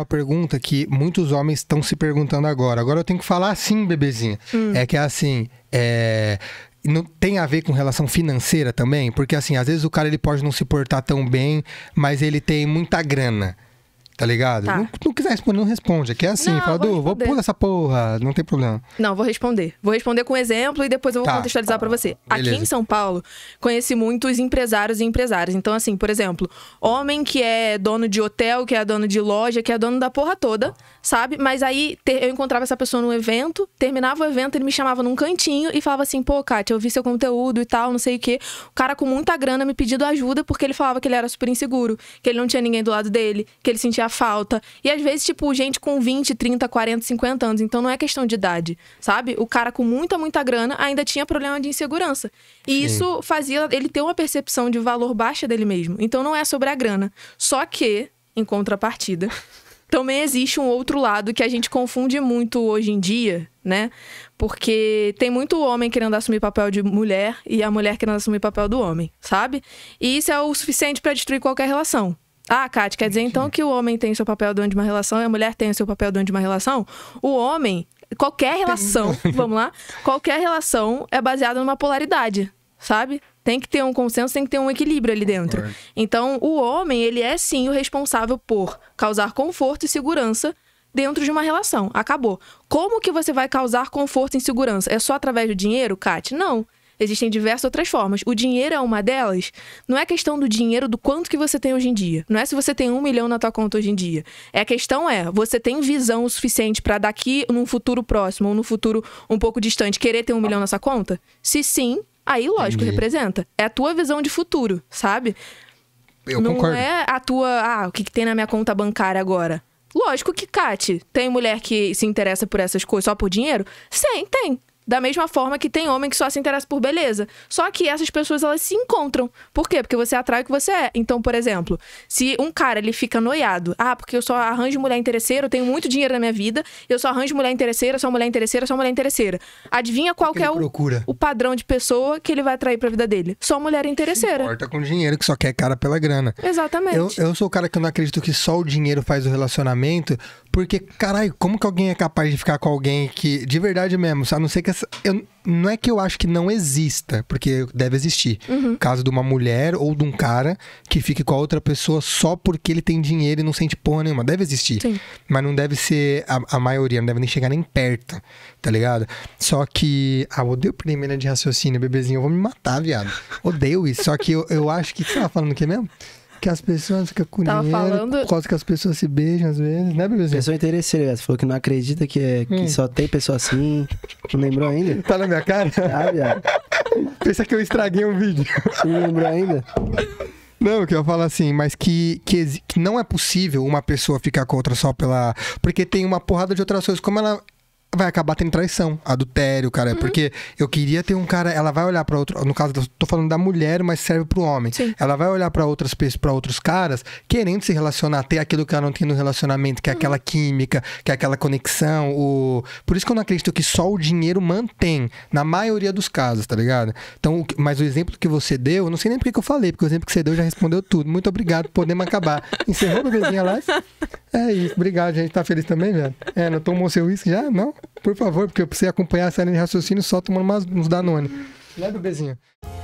uma pergunta que muitos homens estão se perguntando agora. Agora eu tenho que falar assim, bebezinha. Hum. É que é assim, é não tem a ver com relação financeira também? Porque assim, às vezes o cara ele pode não se portar tão bem, mas ele tem muita grana tá ligado? Tá. Não, não, quiser responder, não responde. Aqui é assim, não, fala, vou, vou essa porra, não tem problema. Não, vou responder. Vou responder com exemplo e depois eu vou tá. contextualizar tá. para você. Beleza. Aqui em São Paulo, conheci muitos empresários e empresárias. Então, assim, por exemplo, homem que é dono de hotel, que é dono de loja, que é dono da porra toda, sabe? Mas aí ter, eu encontrava essa pessoa num evento, terminava o evento, ele me chamava num cantinho e falava assim, pô, Kátia, eu vi seu conteúdo e tal, não sei o quê. O cara com muita grana me pedindo ajuda porque ele falava que ele era super inseguro, que ele não tinha ninguém do lado dele, que ele sentia falta. E às vezes, tipo, gente com 20, 30, 40, 50 anos. Então não é questão de idade, sabe? O cara com muita, muita grana ainda tinha problema de insegurança. E Sim. isso fazia ele ter uma percepção de valor baixa dele mesmo. Então não é sobre a grana. Só que, em contrapartida. também existe um outro lado que a gente confunde muito hoje em dia, né? Porque tem muito homem querendo assumir papel de mulher e a mulher querendo assumir papel do homem, sabe? E isso é o suficiente para destruir qualquer relação. Ah, Kate, quer dizer então que o homem tem o seu papel dono de uma relação e a mulher tem o seu papel dono de uma relação? O homem, qualquer relação, vamos lá, qualquer relação é baseada numa polaridade, sabe? Tem que ter um consenso, tem que ter um equilíbrio ali dentro. Então, o homem, ele é sim o responsável por causar conforto e segurança dentro de uma relação. Acabou. Como que você vai causar conforto e segurança? É só através do dinheiro, Kat? Não. Existem diversas outras formas. O dinheiro é uma delas. Não é questão do dinheiro do quanto que você tem hoje em dia. Não é se você tem um milhão na tua conta hoje em dia. É a questão é, você tem visão o suficiente para daqui num futuro próximo ou num futuro um pouco distante querer ter um milhão nessa conta? Se sim, aí lógico Entendi. representa. É a tua visão de futuro, sabe? Eu não concordo. é a tua, ah, o que, que tem na minha conta bancária agora? Lógico que, Kate, tem mulher que se interessa por essas coisas só por dinheiro? Sim, tem. Da mesma forma que tem homem que só se interessa por beleza. Só que essas pessoas, elas se encontram. Por quê? Porque você atrai o que você é. Então, por exemplo, se um cara, ele fica noiado. Ah, porque eu só arranjo mulher interesseira, eu tenho muito dinheiro na minha vida, eu só arranjo mulher interesseira, só mulher interesseira, só mulher interesseira. Adivinha qual que é o, o, padrão de pessoa que ele vai atrair pra vida dele? Só mulher interesseira. Se importa com dinheiro, que só quer cara pela grana. Exatamente. Eu, eu sou o cara que não acredito que só o dinheiro faz o relacionamento, porque, caralho, como que alguém é capaz de ficar com alguém que, de verdade mesmo, a não ser que essa. Eu, não é que eu acho que não exista, porque deve existir. Uhum. Caso de uma mulher ou de um cara que fique com a outra pessoa só porque ele tem dinheiro e não sente porra nenhuma. Deve existir. Sim. Mas não deve ser a, a, maioria, não deve nem chegar nem perto, tá ligado? Só que. Ah, odeio primeira de raciocínio, bebezinho. Eu vou me matar, viado. Odeio isso. só que eu, eu acho que. O que você tava falando aqui mesmo? que as pessoas ficam com Tava dinheiro, falando... por causa que as pessoas se beijam às vezes, né, bebezinho? Pessoa interesseira, você falou que não acredita que, é, que hum. só tem pessoa assim. Não lembrou ainda? Tá na minha cara? Ah, viado. Pensa que eu estraguei um vídeo. Você não lembrou ainda? Não, que eu falo assim, mas que, que, que, não é possível uma pessoa ficar com outra só pela. Porque tem uma porrada de outras coisas. Como ela vai acabar tendo traição, adultério, cara. É uhum. Porque eu queria ter um cara, ela vai olhar para outro, no caso, tô falando da mulher, mas serve pro homem. Sim. Ela vai olhar para outras pessoas, para outros caras, querendo se relacionar, ter aquilo que ela não tem no relacionamento, que é uhum. aquela química, que é aquela conexão, o Por isso que eu não acredito que só o dinheiro mantém na maioria dos casos, tá ligado? Então, mas o exemplo que você deu, eu não sei nem porque que eu falei, porque o exemplo que você deu já respondeu tudo. Muito obrigado, podemos acabar. Encerrou bebezinha lá? É isso, obrigado, gente. Tá feliz também, velho? É, não tomou seu uísque já? Não? Por favor, porque eu precisei acompanhar essa linha de raciocínio só tomando umas, uns Danone. Leva o